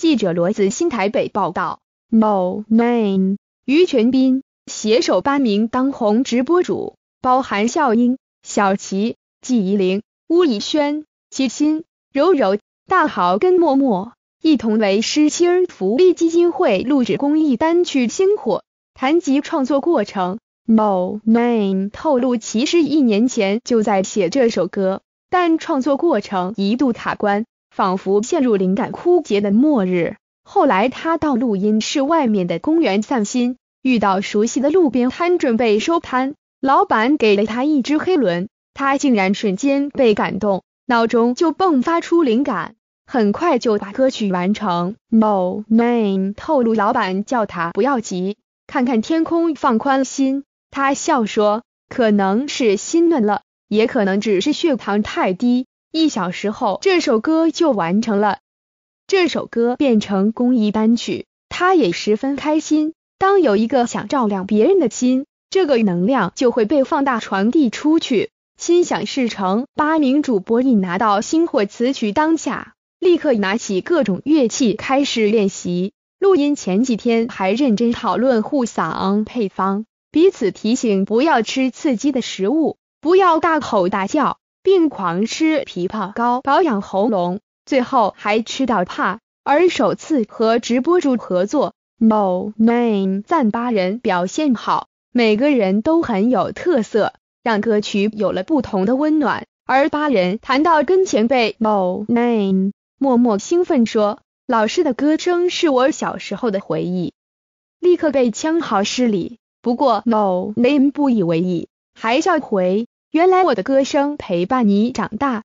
记者罗子新台北报道，Mo Name 于全斌携手八名当红直播主，包含笑樱、小琪、季怡玲、巫以轩、齐心、柔柔、大豪跟默默，一同为诗心儿福利基金会录制公益单曲《星火》。谈及创作过程，Mo Name 透露，其实一年前就在写这首歌，但创作过程一度卡关。仿佛陷入灵感枯竭的末日。后来，他到录音室外面的公园散心，遇到熟悉的路边摊，准备收摊，老板给了他一只黑轮，他竟然瞬间被感动，脑中就迸发出灵感，很快就把歌曲完成。No name 透露，老板叫他不要急，看看天空，放宽心。他笑说：“可能是心暖了，也可能只是血糖太低。”一小时后，这首歌就完成了。这首歌变成公益单曲，他也十分开心。当有一个想照亮别人的心，这个能量就会被放大传递出去，心想事成。八名主播一拿到新货词曲，当下立刻拿起各种乐器开始练习。录音前几天还认真讨论护嗓配方，彼此提醒不要吃刺激的食物，不要大吼大叫。并狂吃枇杷膏保养喉咙，最后还吃到怕。而首次和直播主合作，某 name 赞八人表现好，每个人都很有特色，让歌曲有了不同的温暖。而八人谈到跟前辈某 name，默默兴奋说：“老师的歌声是我小时候的回忆。”立刻被呛好失礼，不过某 name 不以为意，还笑回。原来我的歌声陪伴你长大。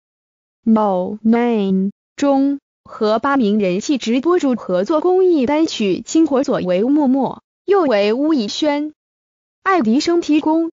No Name 中和八名人气直播主合作公益单曲，经火》，左为默默，右为巫以轩，爱迪生提供。